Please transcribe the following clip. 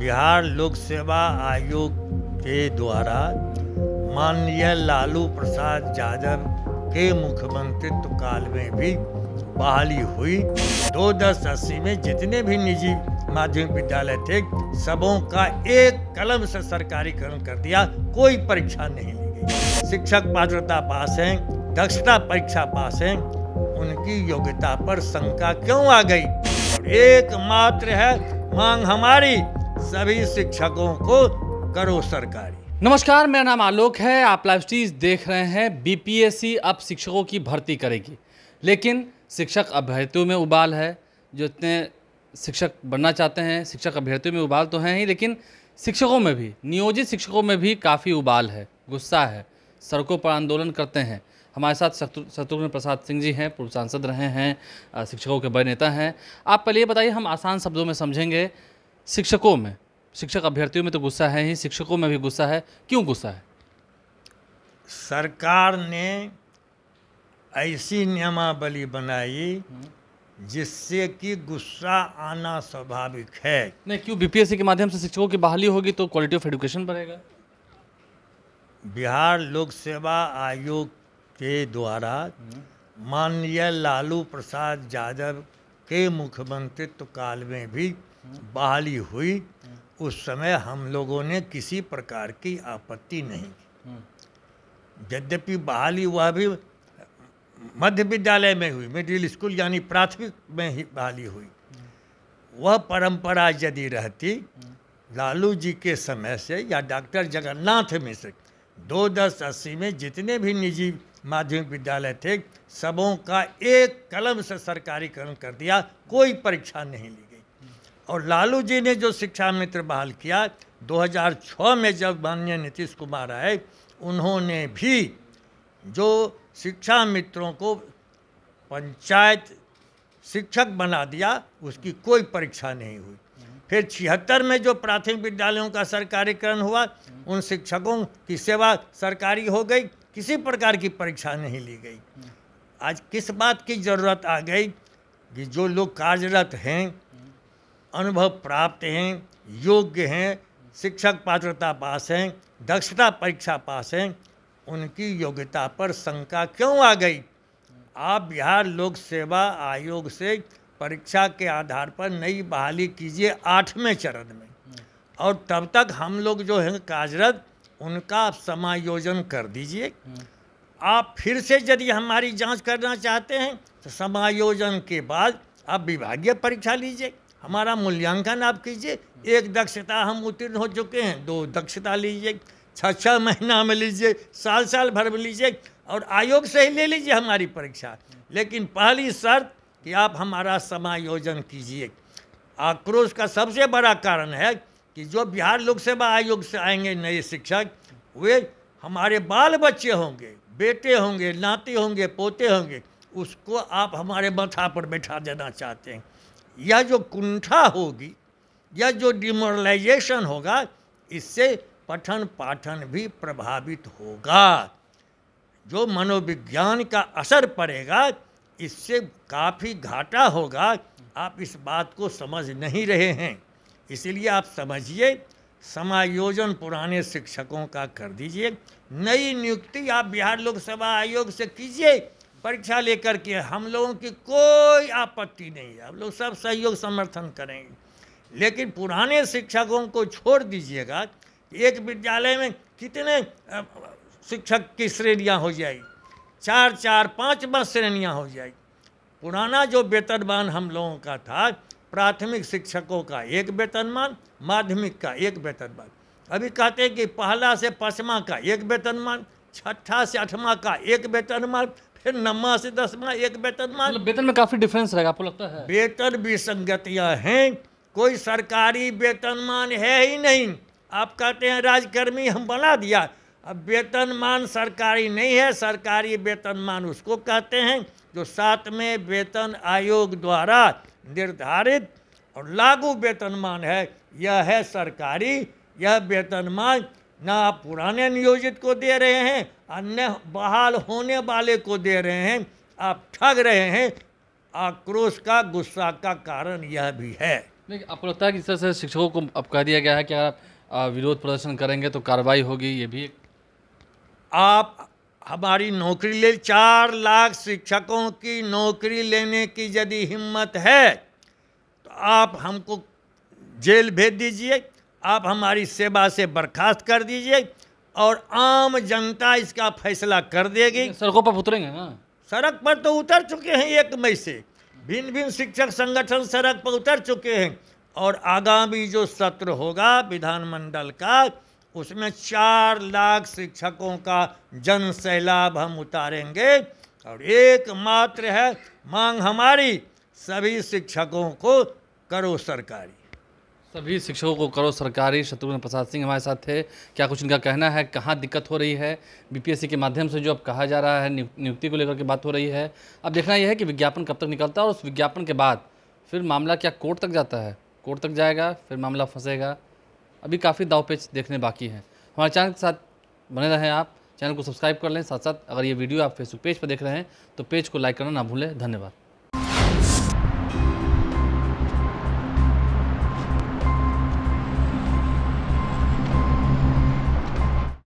बिहार लोक सेवा आयोग के द्वारा माननीय लालू प्रसाद यादव के मुख्यमंत्रित्व काल में भी बहाली हुई दो दस अस्सी में जितने भी निजी माध्यमिक विद्यालय थे सबों का एक कलम से सरकारीकरण कर दिया कोई परीक्षा नहीं ली गई शिक्षक पात्रता पास हैं दक्षता परीक्षा पास हैं उनकी योग्यता पर शंका क्यों आ गई एकमात्र है मांग हमारी सभी शिक्षकों को करो सरकारी नमस्कार मेरा नाम आलोक है आप लाइव स्टीज देख रहे हैं बीपीएससी अब शिक्षकों की भर्ती करेगी लेकिन शिक्षक अभ्यर्थियों में उबाल है जो इतने शिक्षक बनना चाहते हैं शिक्षक अभ्यर्थियों में उबाल तो हैं ही लेकिन शिक्षकों में भी नियोजित शिक्षकों में भी काफ़ी उबाल है गुस्सा है सड़कों पर आंदोलन करते हैं हमारे साथ शत्रुघ्न प्रसाद सिंह जी हैं पूर्व सांसद रहे हैं शिक्षकों के बड़े नेता हैं आप पहले ये बताइए हम आसान शब्दों में समझेंगे शिक्षकों में शिक्षक अभ्यर्थियों में तो गुस्सा है ही शिक्षकों में भी गुस्सा है क्यों गुस्सा है सरकार ने ऐसी नियमावली बनाई जिससे कि गुस्सा आना स्वाभाविक है नहीं क्यों बीपीएससी के माध्यम से शिक्षकों की बहाली होगी तो क्वालिटी ऑफ एडुकेशन बढ़ेगा बिहार लोक सेवा आयोग के द्वारा माननीय लालू प्रसाद यादव के मुख्यमंत्रित्व काल में भी बहाली हुई उस समय हम लोगों ने किसी प्रकार की आपत्ति नहीं की यद्यपि बहाली वह भी मध्य विद्यालय में हुई मिडिल स्कूल यानी प्राथमिक में ही बहाली हुई वह परंपरा यदि रहती लालू जी के समय से या डॉक्टर जगन्नाथ मिश्र दो दस अस्सी में जितने भी निजी माध्यमिक विद्यालय थे सबों का एक कलम से सरकारीकरण कर दिया कोई परीक्षा नहीं ली और लालू जी ने जो शिक्षा मित्र बहाल किया 2006 में जब माननीय नीतीश कुमार आए उन्होंने भी जो शिक्षा मित्रों को पंचायत शिक्षक बना दिया उसकी कोई परीक्षा नहीं हुई फिर छिहत्तर में जो प्राथमिक विद्यालयों का सरकारीकरण हुआ उन शिक्षकों की सेवा सरकारी हो गई किसी प्रकार की परीक्षा नहीं ली गई आज किस बात की ज़रूरत आ गई कि जो लोग कार्यरत हैं अनुभव प्राप्त हैं योग्य हैं शिक्षक पात्रता पास हैं दक्षता परीक्षा पास हैं उनकी योग्यता पर शंका क्यों आ गई आप बिहार लोक सेवा आयोग से परीक्षा के आधार पर नई बहाली कीजिए आठवें चरण में और तब तक हम लोग जो हैं कार्यरत उनका आप समायोजन कर दीजिए आप फिर से यदि हमारी जांच करना चाहते हैं तो समायोजन के बाद आप विभागीय परीक्षा लीजिए हमारा मूल्यांकन आप कीजिए एक दक्षता हम उत्तीर्ण हो चुके हैं दो दक्षता लीजिए छः छः महीना में लीजिए साल साल भर में लीजिए और आयोग से ही ले लीजिए हमारी परीक्षा लेकिन पहली शर्त कि आप हमारा समायोजन कीजिए आक्रोश का सबसे बड़ा कारण है कि जो बिहार लोक सेवा आयोग से आएंगे नए शिक्षक वे हमारे बाल बच्चे होंगे बेटे होंगे नाते होंगे पोते होंगे उसको आप हमारे माथा पर बैठा देना चाहते हैं या जो कुंठा होगी या जो डिमोरलाइजेशन होगा इससे पठन पाठन भी प्रभावित होगा जो मनोविज्ञान का असर पड़ेगा इससे काफ़ी घाटा होगा आप इस बात को समझ नहीं रहे हैं इसलिए आप समझिए समायोजन पुराने शिक्षकों का कर दीजिए नई नियुक्ति आप बिहार लोक सेवा आयोग से कीजिए परीक्षा लेकर के हम लोगों की कोई आपत्ति नहीं है हम लोग सब सहयोग समर्थन करेंगे लेकिन पुराने शिक्षकों को छोड़ दीजिएगा एक विद्यालय में कितने शिक्षक की श्रेणियाँ हो जाएगी चार चार पाँच बस श्रेणियाँ हो जाए पुराना जो वेतनमान हम लोगों का था प्राथमिक शिक्षकों का एक वेतनमान माध्यमिक का एक वेतनमान अभी कहते हैं कि पहला से पाँचवा का एक वेतनमान छठा से आठवा का एक वेतनमान फिर नम्मा से दसवा एक वेतन मान वेतन मतलब में काफ़ी डिफरेंस रहेगा आपको लगता है वेतन विसंगतियाँ हैं कोई सरकारी वेतनमान है ही नहीं आप कहते हैं राजकर्मी हम बना दिया अब वेतनमान सरकारी नहीं है सरकारी वेतनमान उसको कहते हैं जो सातवें वेतन आयोग द्वारा निर्धारित और लागू वेतनमान है यह है सरकारी यह वेतनमान ना आप पुराने नियोजित को दे रहे हैं अन्य बहाल होने वाले को दे रहे हैं आप ठग रहे हैं आक्रोश का गुस्सा का कारण यह भी है लेकिन की तरह से शिक्षकों को अब कह दिया गया है कि आप विरोध प्रदर्शन करेंगे तो कार्रवाई होगी ये भी आप हमारी नौकरी ले चार लाख शिक्षकों की नौकरी लेने की यदि हिम्मत है तो आप हमको जेल भेज दीजिए आप हमारी सेवा से बर्खास्त कर दीजिए और आम जनता इसका फैसला कर देगी सड़कों पर उतरेंगे ना सड़क पर तो उतर चुके हैं एक मई से भिन्न भिन्न शिक्षक संगठन सड़क पर उतर चुके हैं और आगामी जो सत्र होगा विधानमंडल का उसमें चार लाख शिक्षकों का जन सैलाब हम उतारेंगे और एकमात्र है मांग हमारी सभी शिक्षकों को करो सरकारी सभी शिक्षकों को करो सरकारी शत्रुघ्न प्रसाद सिंह हमारे साथ थे क्या कुछ इनका कहना है कहाँ दिक्कत हो रही है बीपीएससी के माध्यम से जो अब कहा जा रहा है नियुक्ति को लेकर के बात हो रही है अब देखना यह है कि विज्ञापन कब तक निकलता है और उस विज्ञापन के बाद फिर मामला क्या कोर्ट तक जाता है कोर्ट तक जाएगा फिर मामला फंसेगा अभी काफ़ी दाव पेच देखने बाकी हैं हमारे चैनल के साथ बने रहें आप चैनल को सब्सक्राइब कर लें साथ साथ अगर ये वीडियो आप फेसबुक पेज पर देख रहे हैं तो पेज को लाइक करना ना भूलें धन्यवाद